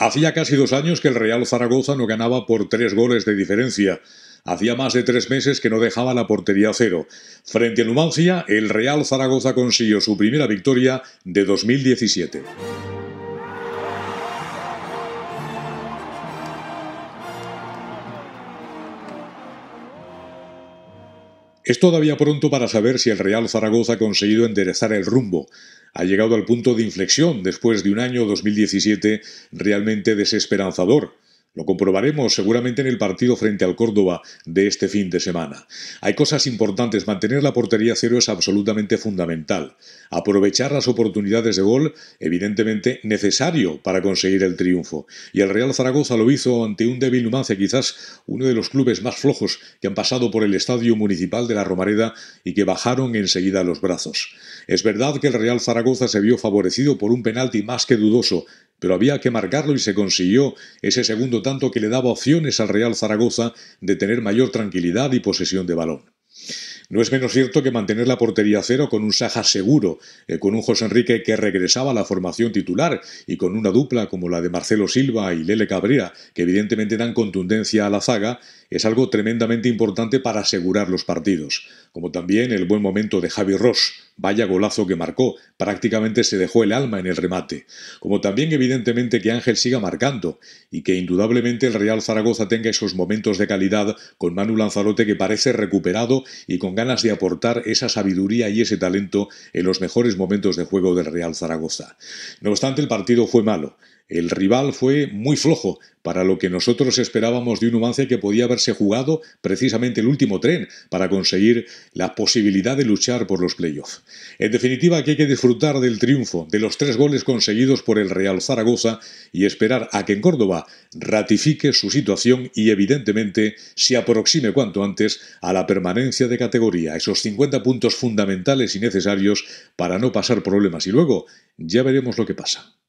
Hacía casi dos años que el Real Zaragoza no ganaba por tres goles de diferencia. Hacía más de tres meses que no dejaba la portería a cero. Frente a Numancia, el Real Zaragoza consiguió su primera victoria de 2017. Es todavía pronto para saber si el Real Zaragoza ha conseguido enderezar el rumbo, ha llegado al punto de inflexión después de un año 2017 realmente desesperanzador lo comprobaremos seguramente en el partido frente al Córdoba de este fin de semana. Hay cosas importantes. Mantener la portería cero es absolutamente fundamental. Aprovechar las oportunidades de gol, evidentemente necesario para conseguir el triunfo. Y el Real Zaragoza lo hizo ante un débil Numancia, quizás uno de los clubes más flojos que han pasado por el estadio municipal de la Romareda y que bajaron enseguida los brazos. Es verdad que el Real Zaragoza se vio favorecido por un penalti más que dudoso, pero había que marcarlo y se consiguió ese segundo tanto que le daba opciones al Real Zaragoza de tener mayor tranquilidad y posesión de balón. No es menos cierto que mantener la portería cero con un Saja seguro, eh, con un José Enrique que regresaba a la formación titular y con una dupla como la de Marcelo Silva y Lele Cabrera, que evidentemente dan contundencia a la zaga, es algo tremendamente importante para asegurar los partidos, como también el buen momento de Javi Ross, Vaya golazo que marcó, prácticamente se dejó el alma en el remate. Como también evidentemente que Ángel siga marcando y que indudablemente el Real Zaragoza tenga esos momentos de calidad con Manu Lanzarote que parece recuperado y con ganas de aportar esa sabiduría y ese talento en los mejores momentos de juego del Real Zaragoza. No obstante, el partido fue malo. El rival fue muy flojo para lo que nosotros esperábamos de un Numancia que podía haberse jugado precisamente el último tren para conseguir la posibilidad de luchar por los playoffs. En definitiva, que hay que disfrutar del triunfo, de los tres goles conseguidos por el Real Zaragoza y esperar a que en Córdoba ratifique su situación y evidentemente se aproxime cuanto antes a la permanencia de categoría, esos 50 puntos fundamentales y necesarios para no pasar problemas. Y luego ya veremos lo que pasa.